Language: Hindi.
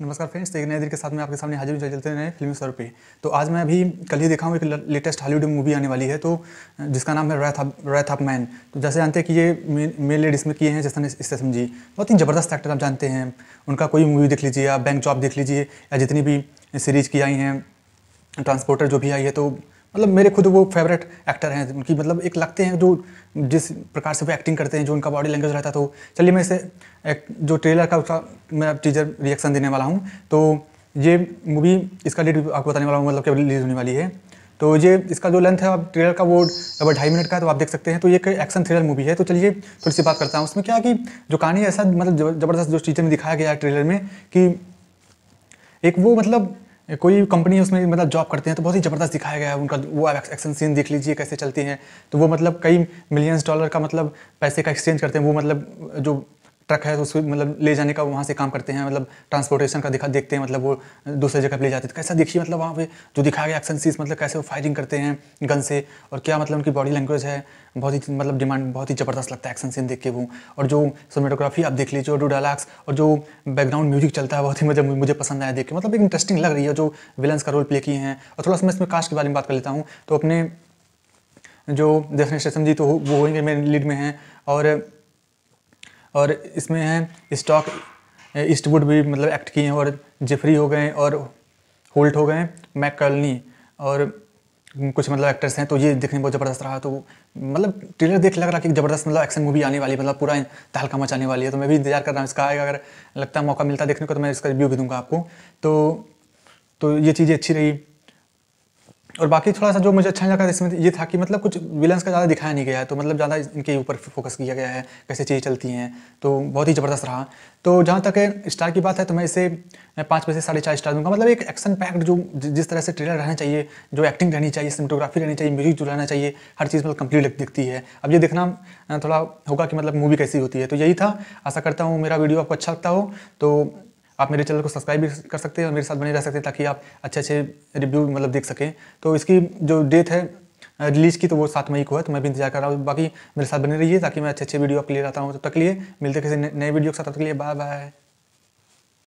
नमस्कार फ्रेंड्स तो एक नए दिन के साथ में आपके सामने हाजिर चलते हैं फिल्म सर पे तो आज मैं अभी कल ही देखा हूँ एक लेटेस्ट हॉलीवुड मूवी आने वाली है तो जिसका नाम है रैथ रैथ ऑफ मैन तो जैसे जानते हैं कि ये मेल लेड इसमें किए हैं ने इससे समझी बहुत ही ज़बरदस्त एक्टर आप जानते हैं उनका कोई मूवी देख लीजिए या बैंक जॉब देख लीजिए या जितनी भी सीरीज की आई हैं ट्रांसपोर्टर जो भी आई है तो मतलब मेरे खुद वो फेवरेट एक्टर हैं उनकी मतलब एक लगते हैं जो जिस प्रकार से वो एक्टिंग करते हैं जो उनका बॉडी लैंग्वेज रहता है तो चलिए मैं इसे एक जो ट्रेलर का उसका मैं टीजर रिएक्शन देने वाला हूँ तो ये मूवी इसका डेट आपको बताने वाला हूँ मतलब कब रिलीज़ होने वाली है तो ये इसका जो लेंथ है आप ट्रेलर का वो लगभग ढाई मिनट का है तो आप देख सकते हैं तो ये एक एक्शन थ्रिलर मूवी है तो चलिए थोड़ी सी बात करता हूँ उसमें क्या है कि जो कहानी ऐसा मतलब जबरदस्त जो चीज़ें में दिखाया गया है ट्रेलर में कि एक वो मतलब कोई कंपनी उसमें मतलब जॉब करते हैं तो बहुत ही ज़बरदस्त दिखाया गया है उनका वो एक्शन सीन देख लीजिए कैसे चलती हैं तो वो मतलब कई मिलियंस डॉलर का मतलब पैसे का एक्सचेंज करते हैं वो मतलब जो ट्रक है तो उसको मतलब ले जाने का वहाँ से काम करते हैं मतलब ट्रांसपोर्टेशन का दिखा देखते हैं मतलब वो दूसरे जगह पर ले जाते हैं तो कैसा देखिए मतलब वहाँ पे जो दिखाया गया एक्शन सीज मतलब कैसे वो फायरिंग करते हैं गन से और क्या मतलब उनकी बॉडी लैंग्वेज है बहुत ही मतलब डिमांड बहुत ही ज़बरदस्त लगता है एक्शन सीन देख के वो और जो सोमेटोग्राफी आप देख लीजिए और जो डायलॉग्स और जो बैकग्राउंड म्यूजिक चलता है बहुत ही मतलब मुझे पसंद आया देख के मतलब एक इंटरेस्टिंग लग रही है जो विलन्स का रोल प्ले किए हैं और थोड़ा सा मैं इसमें कास्ट के बारे में बात कर लेता हूँ तो अपने जो दर्शन स्टेशन जी तो वो होंगे मेरे लीड में हैं और और इसमें हैं स्टॉक ईस्टवुड भी मतलब एक्ट किए हैं और जेफरी हो गए और होल्ट हो गए मैक कॉलनी और कुछ मतलब एक्टर्स हैं तो ये देखने में बहुत ज़बरदस्त रहा तो मतलब ट्रेलर देख लग रहा कि ज़बरदस्त मतलब एक्शन मूवी आने वाली मतलब पूरा तहलका मचाने वाली है तो मैं भी इंतजार कर रहा हूँ इसका आएगा अगर लगता है मौका मिलता देखने को तो मैं इसका रिव्यू भी दूंगा आपको तो तो ये चीज़ें अच्छी रही और बाकी थोड़ा सा जो मुझे अच्छा लगा इसमें ये था कि मतलब कुछ विलन्स का ज़्यादा दिखाया नहीं गया है तो मतलब ज़्यादा इनके ऊपर फोकस किया गया है कैसे चीज़ें चलती हैं तो बहुत ही ज़बरदस्त रहा तो जहाँ तक स्टार की बात है तो मैं इसे मैं पाँच में से साढ़े चार स्टार दूंगा मतलब एक एक्शन पैक्ड जो जिस तरह से ट्रेलर रहना चाहिए जो एक्टिंग रहनी चाहिए सिनेमाटोग्राफी रहनी चाहिए म्यूजिक जो रहना चाहिए हर चीज़ मतलब कंप्लीट दिखती है अब ये देखना थोड़ा होगा कि मतलब मूवी कैसी होती है तो यही था आशा करता हूँ मेरा वीडियो आपको अच्छा लगता हो तो आप मेरे चैनल को सब्सक्राइब भी कर सकते हैं और मेरे साथ बने रह सकते हैं ताकि आप अच्छे अच्छे रिव्यू मतलब देख सकें तो इसकी जो डेट है रिलीज़ की तो वो सात मई को है तो मैं भी इंतजार कर रहा हूँ बाकी मेरे साथ बने रहिए ताकि मैं अच्छे अच्छे वीडियो आपके लिए लाता हूँ तब तो तक लिए मिलते किसी नए वीडियो के साथ तब तक लिए बाय बाय